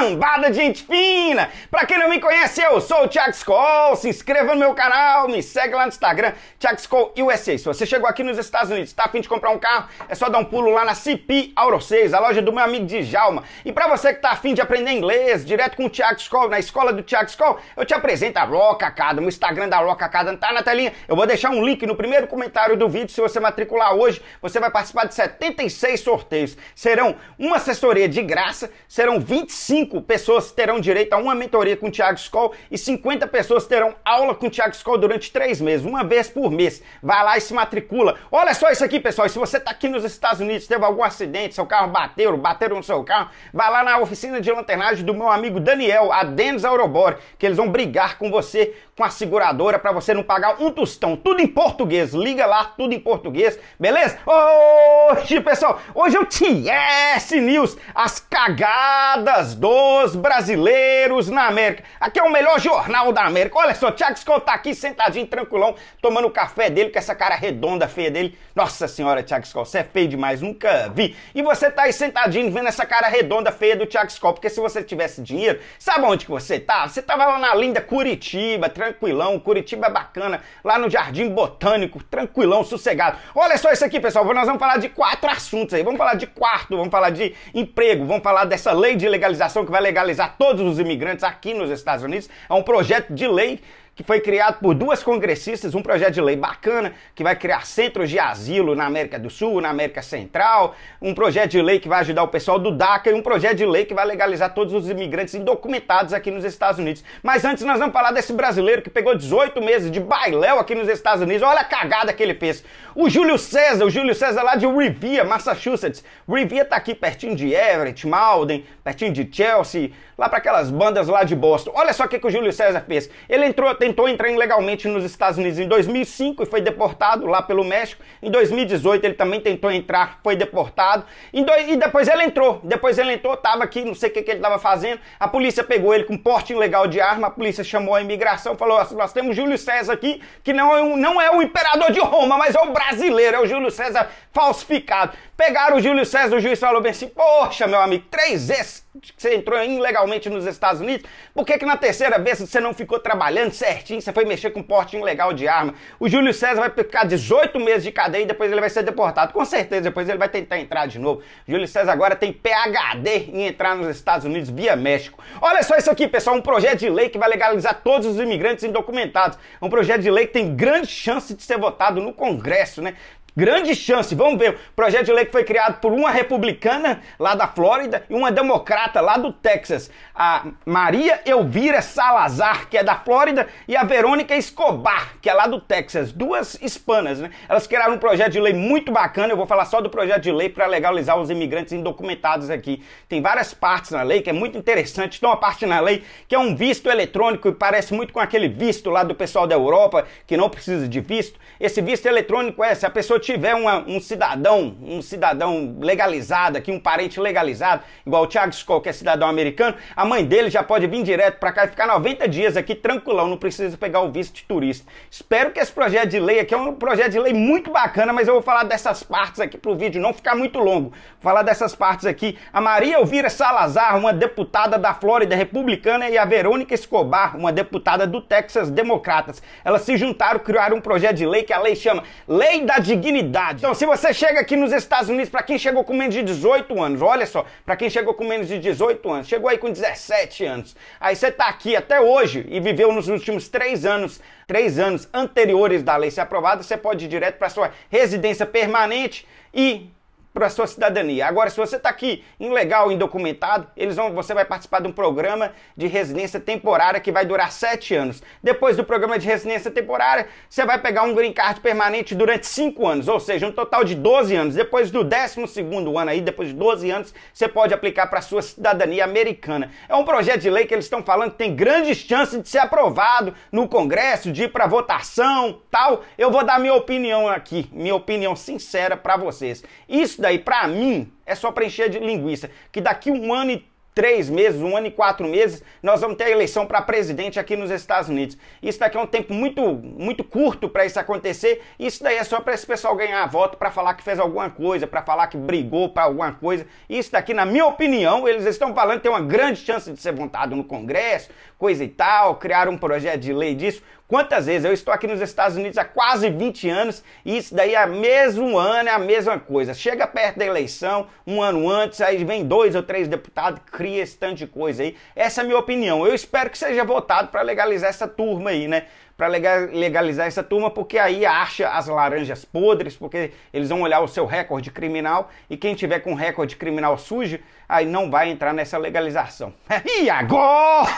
cambada de gente fina! Pra quem não me conhece, eu sou o Thiago Skoll, se inscreva no meu canal, me segue lá no Instagram, Thiago Skoll USA. Se você chegou aqui nos Estados Unidos, tá afim de comprar um carro, é só dar um pulo lá na CP Auro 6, a loja do meu amigo Djalma. E pra você que tá afim de aprender inglês, direto com o Thiago Skoll, na escola do Thiago Skoll, eu te apresento a Rock Academy, o Instagram da Rock Academy tá na telinha, eu vou deixar um link no primeiro comentário do vídeo, se você matricular hoje, você vai participar de 76 sorteios. Serão uma assessoria de graça, serão 25 5 pessoas terão direito a uma mentoria com o Thiago Scholl e 50 pessoas terão aula com o Thiago Scholl durante 3 meses, uma vez por mês. Vai lá e se matricula. Olha só isso aqui, pessoal. E se você está aqui nos Estados Unidos, teve algum acidente, seu carro bateu, bateram no seu carro, vai lá na oficina de lanternagem do meu amigo Daniel, a Denis Aurobor, que eles vão brigar com você, com a seguradora, para você não pagar um tostão. Tudo em português. Liga lá, tudo em português, beleza? Hoje, pessoal, hoje eu te TS News, as cagadas do os brasileiros na América. Aqui é o melhor jornal da América. Olha só, Thiago Scott tá aqui sentadinho, tranquilão, tomando o café dele com essa cara redonda, feia dele. Nossa senhora, Thiago Scott, você é feio demais, nunca vi. E você tá aí sentadinho vendo essa cara redonda, feia do Thiago Scott, porque se você tivesse dinheiro, sabe onde que você tá? Você tava lá na linda Curitiba, tranquilão, Curitiba é bacana, lá no Jardim Botânico, tranquilão, sossegado. Olha só isso aqui, pessoal, nós vamos falar de quatro assuntos aí. Vamos falar de quarto, vamos falar de emprego, vamos falar dessa lei de legalização que que vai legalizar todos os imigrantes aqui nos Estados Unidos. É um projeto de lei que foi criado por duas congressistas, um projeto de lei bacana que vai criar centros de asilo na América do Sul, na América Central, um projeto de lei que vai ajudar o pessoal do DACA e um projeto de lei que vai legalizar todos os imigrantes indocumentados aqui nos Estados Unidos. Mas antes nós vamos falar desse brasileiro que pegou 18 meses de bailéu aqui nos Estados Unidos. Olha a cagada que ele fez. O Júlio César, o Júlio César lá de Revere, Massachusetts. Revere tá aqui pertinho de Everett, Malden, pertinho de Chelsea, lá para aquelas bandas lá de Boston. Olha só o que, que o Júlio César fez. Ele entrou, tem tentou entrar ilegalmente nos Estados Unidos em 2005 e foi deportado lá pelo México. Em 2018 ele também tentou entrar, foi deportado. e depois ele entrou. Depois ele entrou, tava aqui, não sei o que, que ele estava fazendo. A polícia pegou ele com porte ilegal de arma. A polícia chamou a imigração, falou: nós temos Júlio César aqui, que não é, um, não é o imperador de Roma, mas é o brasileiro, é o Júlio César falsificado. Pegaram o Júlio César, o juiz falou bem assim: poxa, meu amigo, três vezes que você entrou ilegalmente nos Estados Unidos, por que, que na terceira vez você não ficou trabalhando certinho, você foi mexer com um porte ilegal de arma? O Júlio César vai ficar 18 meses de cadeia e depois ele vai ser deportado. Com certeza, depois ele vai tentar entrar de novo. O Júlio César agora tem PHD em entrar nos Estados Unidos via México. Olha só isso aqui, pessoal, um projeto de lei que vai legalizar todos os imigrantes indocumentados. Um projeto de lei que tem grande chance de ser votado no Congresso, né? Grande chance, vamos ver. O projeto de lei que foi criado por uma republicana lá da Flórida e uma democrata lá do Texas. A Maria Elvira Salazar, que é da Flórida, e a Verônica Escobar, que é lá do Texas. Duas hispanas, né? Elas criaram um projeto de lei muito bacana. Eu vou falar só do projeto de lei para legalizar os imigrantes indocumentados aqui. Tem várias partes na lei que é muito interessante. Tem uma parte na lei que é um visto eletrônico e parece muito com aquele visto lá do pessoal da Europa que não precisa de visto. Esse visto eletrônico é se a pessoa eu tiver uma, um cidadão, um cidadão legalizado aqui, um parente legalizado, igual o Thiago Scott, que é cidadão americano, a mãe dele já pode vir direto para cá e ficar 90 dias aqui tranquilão, não precisa pegar o visto de turista. Espero que esse projeto de lei aqui é um projeto de lei muito bacana, mas eu vou falar dessas partes aqui pro vídeo não ficar muito longo. Vou falar dessas partes aqui. A Maria Elvira Salazar, uma deputada da Flórida republicana, e a Verônica Escobar, uma deputada do Texas Democratas. Elas se juntaram, criaram um projeto de lei que a lei chama Lei da Dignidade dignidade. Então, se você chega aqui nos Estados Unidos, para quem chegou com menos de 18 anos, olha só, para quem chegou com menos de 18 anos, chegou aí com 17 anos, aí você tá aqui até hoje e viveu nos últimos três anos, três anos anteriores da lei ser aprovada, você pode ir direto para sua residência permanente e para a sua cidadania. Agora, se você está aqui ilegal, indocumentado, eles vão, você vai participar de um programa de residência temporária que vai durar sete anos. Depois do programa de residência temporária, você vai pegar um green card permanente durante cinco anos, ou seja, um total de 12 anos. Depois do 12 segundo ano aí, depois de 12 anos, você pode aplicar para a sua cidadania americana. É um projeto de lei que eles estão falando que tem grandes chances de ser aprovado no Congresso, de ir para votação, tal. Eu vou dar minha opinião aqui, minha opinião sincera para vocês. Isso isso daí, para mim, é só preencher de linguiça. Que daqui um ano e três meses, um ano e quatro meses, nós vamos ter a eleição para presidente aqui nos Estados Unidos. Isso daqui é um tempo muito, muito curto para isso acontecer. Isso daí é só para esse pessoal ganhar voto, para falar que fez alguma coisa, para falar que brigou para alguma coisa. Isso daqui, na minha opinião, eles estão falando que tem uma grande chance de ser votado no Congresso, coisa e tal, criaram um projeto de lei disso. Quantas vezes? Eu estou aqui nos Estados Unidos há quase 20 anos e isso daí há é mesmo ano é a mesma coisa. Chega perto da eleição, um ano antes, aí vem dois ou três deputados, cria esse tanto de coisa aí. Essa é a minha opinião. Eu espero que seja votado para legalizar essa turma aí, né? para legalizar essa turma, porque aí acha as laranjas podres, porque eles vão olhar o seu recorde criminal e quem tiver com recorde criminal sujo, aí não vai entrar nessa legalização. E agora,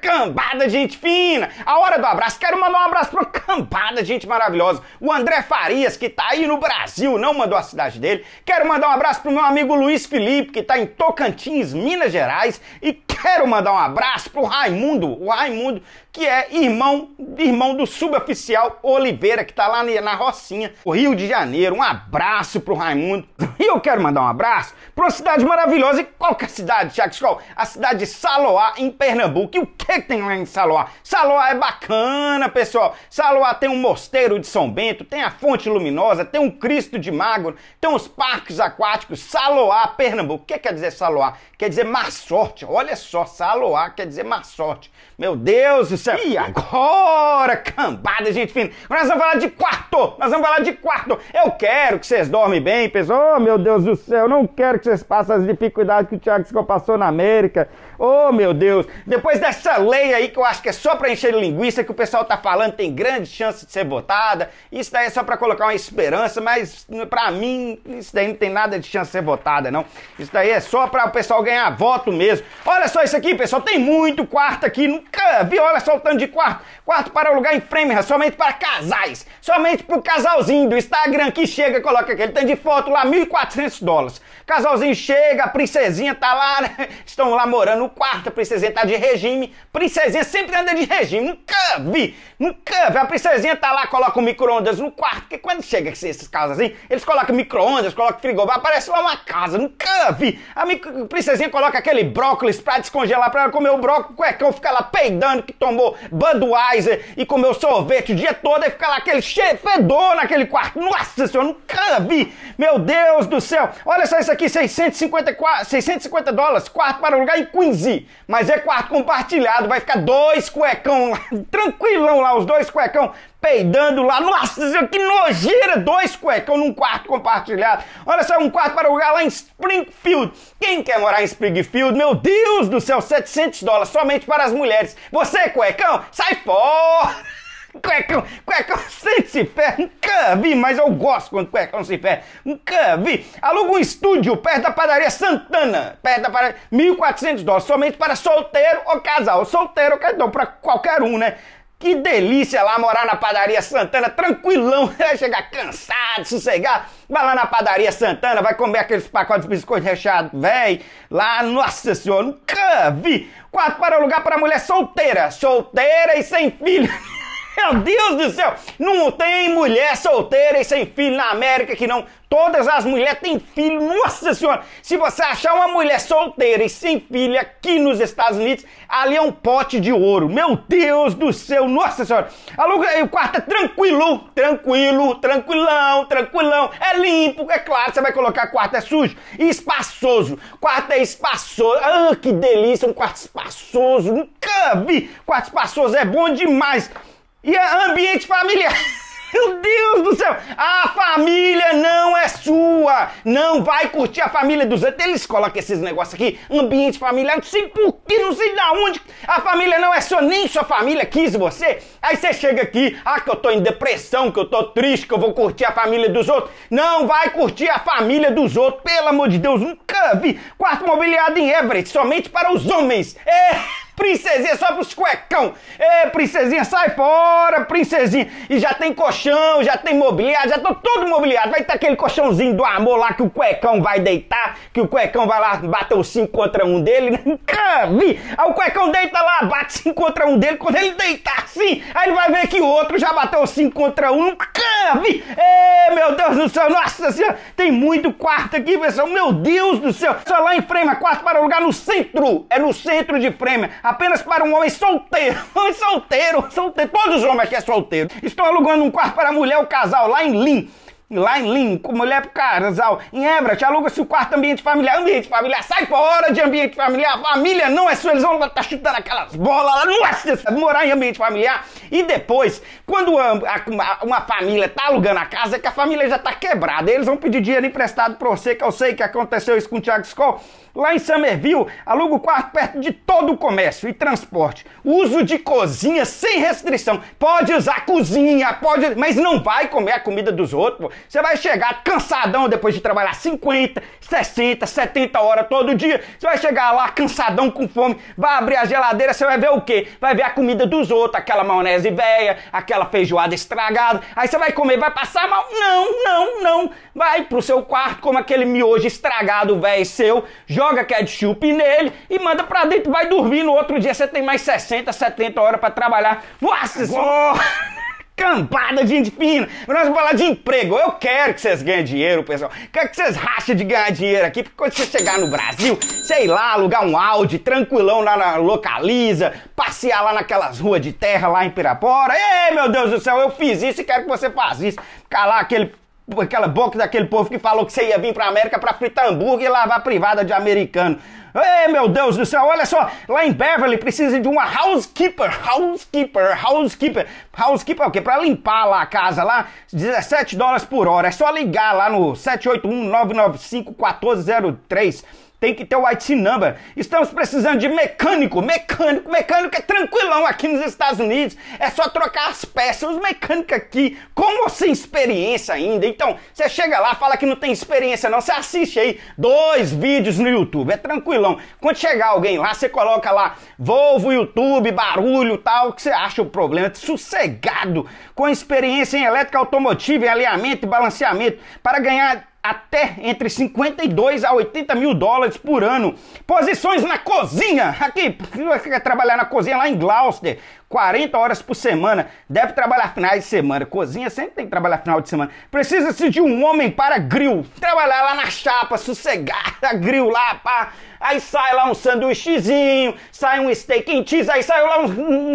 cambada gente fina, a hora do abraço. Quero mandar um abraço pro cambada gente maravilhosa, o André Farias que tá aí no Brasil, não mandou a cidade dele. Quero mandar um abraço pro meu amigo Luiz Felipe que tá em Tocantins, Minas Gerais, e quero mandar um abraço pro Raimundo, o Raimundo que é irmão irmão irmão do suboficial Oliveira, que tá lá na Rocinha, o Rio de Janeiro. Um abraço pro Raimundo. E eu quero mandar um abraço pra uma cidade maravilhosa. E qual que é a cidade, Tiago A cidade de Saloá, em Pernambuco. E o que, tem lá em Saloá? Saloá é bacana, pessoal. Saloá tem um mosteiro de São Bento, tem a Fonte Luminosa, tem um Cristo de Mago, tem os parques aquáticos. Saloá, Pernambuco. O que quer dizer Saloá? Quer dizer má sorte. Olha só, Saloá quer dizer má sorte. Meu Deus do céu. E agora? cambada, gente fina. Mas nós vamos falar de quarto, nós vamos falar de quarto. Eu quero que vocês dormem bem, pessoal. Oh, meu Deus do céu, não quero que vocês passem as dificuldades que o Thiago Scott passou na América. Oh, meu Deus. Depois dessa lei aí que eu acho que é só pra encher linguiça, que o pessoal tá falando tem grande chance de ser votada. Isso daí é só pra colocar uma esperança, mas pra mim isso daí não tem nada de chance de ser votada, não. Isso daí é só pra o pessoal ganhar voto mesmo. Olha só isso aqui, pessoal. Tem muito quarto aqui. Nunca vi, olha só o tanto de quarto. Quarto para o lugar em frame somente para casais, somente para o casalzinho do Instagram que chega, coloca aquele tanto de foto lá, 1.400 dólares. Casalzinho chega, a princesinha tá lá, né? estão lá morando no quarto, a princesinha tá de regime, princesinha sempre anda de regime, nunca vi Nunca, A princesinha tá lá, coloca o um micro-ondas no quarto, porque quando chega esses casas assim, eles colocam micro-ondas, colocam frigobar, aparece lá uma casa. Nunca, vi. A princesinha coloca aquele brócolis pra descongelar, pra ela comer o brócolis, cuecão, fica lá peidando que tomou Budweiser e comeu sorvete o dia todo e fica lá aquele cheio, fedor naquele quarto. Nossa senhora, nunca vi. Meu Deus do céu. Olha só isso aqui, 654, 650 dólares, quarto para o lugar em Quincy. Mas é quarto compartilhado, vai ficar dois cuecão lá, tranquilão lá lá, os dois cuecão peidando lá. Nossa, que nojeira! Dois cuecão num quarto compartilhado. Olha só, um quarto para alugar lá em Springfield. Quem quer morar em Springfield? Meu Deus do céu, 700 dólares somente para as mulheres. Você, cuecão, sai fora! Cuecão, cuecão sem se ferra, nunca vi, mas eu gosto quando cuecão se ferra, nunca vi. Aluga um estúdio perto da padaria Santana, perto da padaria, 1.400 dólares, somente para solteiro ou casal, solteiro ou casal, para qualquer um, né? Que delícia lá morar na Padaria Santana, tranquilão, vai chegar cansado, sossegado, vai lá na Padaria Santana, vai comer aqueles pacotes de biscoito recheado, véi, lá, nossa senhora, nunca vi. Quarto para o lugar para mulher solteira, solteira e sem filho. Meu Deus do céu! Não tem mulher solteira e sem filho na América que não. Todas as mulheres têm filho. Nossa Senhora! Se você achar uma mulher solteira e sem filho aqui nos Estados Unidos, ali é um pote de ouro. Meu Deus do céu! Nossa Senhora! Aluga aí o quarto é tranquilo, tranquilo, tranquilão, tranquilão. É limpo, é claro, você vai colocar quarto é sujo e espaçoso. Quarto é espaçoso. Ah, que delícia! Um quarto espaçoso. Nunca vi! Quarto espaçoso é bom demais e é ambiente familiar. Meu Deus do céu! A família não é sua! Não vai curtir a família dos outros. Eles colocam esses negócios aqui, ambiente familiar, não sei porquê, não sei de onde. A família não é sua, nem sua família quis você. Aí você chega aqui, ah, que eu tô em depressão, que eu tô triste, que eu vou curtir a família dos outros. Não vai curtir a família dos outros, pelo amor de Deus, nunca vi. Quarto mobiliado em Everett, somente para os homens. É! Princesinha, só pros cuecão. Ê, é, princesinha, sai fora, princesinha. E já tem colchão, já tem mobiliário, já tô tá todo mobiliado. Vai ter aquele colchãozinho do amor lá que o cuecão vai deitar, que o cuecão vai lá bater o 5 contra um dele. Nunca vi. Aí o cuecão deita lá, bate 5 contra um dele. Quando ele deitar assim, aí ele vai ver que o outro já bateu 5 contra um. Nunca maravilha! Ei, meu Deus do céu, nossa senhora, tem muito quarto aqui, pessoal, meu Deus do céu! Só lá em Frema, quarto para alugar no centro, é no centro de Frema, apenas para um homem solteiro, homem solteiro, solteiro, todos os homens aqui é solteiro. Estão alugando um quarto para a mulher, o casal, lá em Lim lá em Lim com mulher pro casal. Em te aluga-se o quarto ambiente familiar. Ambiente familiar, sai fora de ambiente familiar. Família não é sua, eles vão estar tá chutando aquelas bolas lá. Não é morar em ambiente familiar. E depois, quando a, a, uma família tá alugando a casa, é que a família já tá quebrada. Eles vão pedir dinheiro emprestado pra você, que eu sei que aconteceu isso com o Thiago Scholl. Lá em Summerville, aluga o quarto perto de todo o comércio e transporte. Uso de cozinha sem restrição. Pode usar cozinha, pode, mas não vai comer a comida dos outros. Pô. Você vai chegar cansadão depois de trabalhar 50, 60, 70 horas todo dia. Você vai chegar lá cansadão com fome, vai abrir a geladeira, você vai ver o quê? Vai ver a comida dos outros, aquela maionese maionese velha, aquela feijoada estragada. Aí você vai comer, vai passar mal? Não, não, não. Vai pro seu quarto, come aquele miojo estragado velho seu, joga ketchup nele e manda pra dentro, vai dormir. No outro dia você tem mais 60, 70 horas para trabalhar. Nossa, Agora... Cambada de gente fina. Mas nós vamos falar de emprego. Eu quero que vocês ganhem dinheiro, pessoal. Quero que vocês rachem de ganhar dinheiro aqui, porque quando você chegar no Brasil, sei lá, alugar um Audi tranquilão lá na Localiza, passear lá naquelas ruas de terra lá em Pirapora. Ei, meu Deus do céu, eu fiz isso e quero que você faça isso. Ficar lá aquele aquela boca daquele povo que falou que você ia vir para a América para fritar hambúrguer e lavar privada de americano. Ei, meu Deus do céu, olha só, lá em Beverly precisa de uma housekeeper, housekeeper, housekeeper. Housekeeper é o quê? Para limpar lá a casa lá, 17 dólares por hora. É só ligar lá no 781 995 1403 tem que ter o IT number. Estamos precisando de mecânico, mecânico, mecânico é tranquilão aqui nos Estados Unidos. É só trocar as peças. Os mecânicos aqui, como sem experiência ainda. Então, você chega lá, fala que não tem experiência não. Você assiste aí dois vídeos no YouTube, é tranquilão. Quando chegar alguém lá, você coloca lá Volvo, YouTube, barulho tal, que você acha o problema. Sossegado, com experiência em elétrica automotiva, em alinhamento e balanceamento, para ganhar até entre 52 a 80 mil dólares por ano. Posições na cozinha, aqui, quer trabalhar na cozinha lá em Gloucester, 40 horas por semana, deve trabalhar finais de semana, cozinha sempre tem que trabalhar final de semana. Precisa-se de um homem para grill, trabalhar lá na chapa, sossegada, grill lá, pá. Aí sai lá um sanduíchezinho, sai um steak em cheese, aí sai lá um,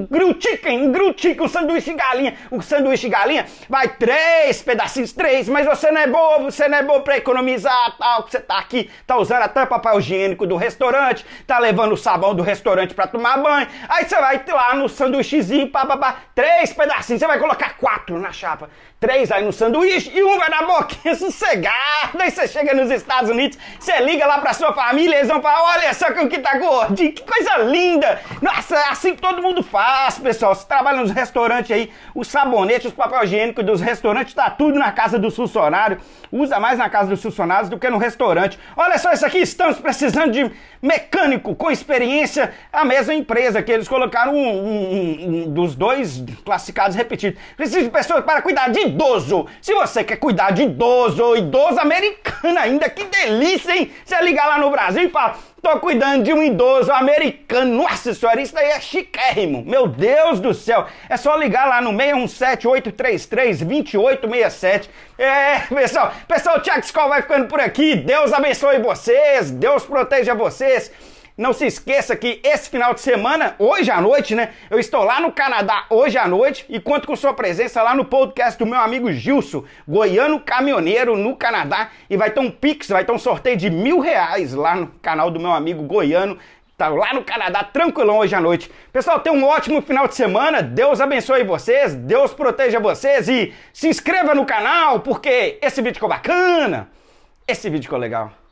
um grill chicken, um grill chicken, um sanduíche de galinha. O um sanduíche de galinha vai três pedacinhos, três, mas você não é bobo, você não é bobo pra economizar, tal, que você tá aqui, tá usando até papel higiênico do restaurante, tá levando o sabão do restaurante pra tomar banho. Aí você vai lá no sanduíche do xizinho, pá, pá, pá, três pedacinhos, você vai colocar quatro na chapa três aí no sanduíche e um vai na boquinha sossegada. Aí você chega nos Estados Unidos, você liga lá pra sua família, eles vão falar: olha só como que tá gordinho, que coisa linda! Nossa, é assim que todo mundo faz, pessoal. Você trabalha nos restaurantes aí, os sabonetes, os papel higiênico dos restaurantes, tá tudo na casa do funcionários. Usa mais na casa dos funcionários do que no restaurante. Olha só isso aqui, estamos precisando de mecânico com experiência, a mesma empresa que eles colocaram um, um, um, um dos dois classificados repetidos. Preciso de pessoas para cuidar de idoso. Se você quer cuidar de idoso, idoso americano ainda, que delícia, hein? Você ligar lá no Brasil e fala, tô cuidando de um idoso americano. Nossa senhora, isso daí é chiquérrimo. Meu Deus do céu. É só ligar lá no 617-833-2867. É, pessoal, pessoal, o Tiago vai ficando por aqui. Deus abençoe vocês, Deus proteja vocês. Não se esqueça que esse final de semana, hoje à noite, né? Eu estou lá no Canadá hoje à noite e conto com sua presença lá no podcast do meu amigo Gilson, goiano caminhoneiro no Canadá. E vai ter um pix, vai ter um sorteio de mil reais lá no canal do meu amigo goiano tá lá no Canadá, tranquilão hoje à noite. Pessoal, tenha um ótimo final de semana. Deus abençoe vocês, Deus proteja vocês e se inscreva no canal porque esse vídeo ficou bacana, esse vídeo ficou legal.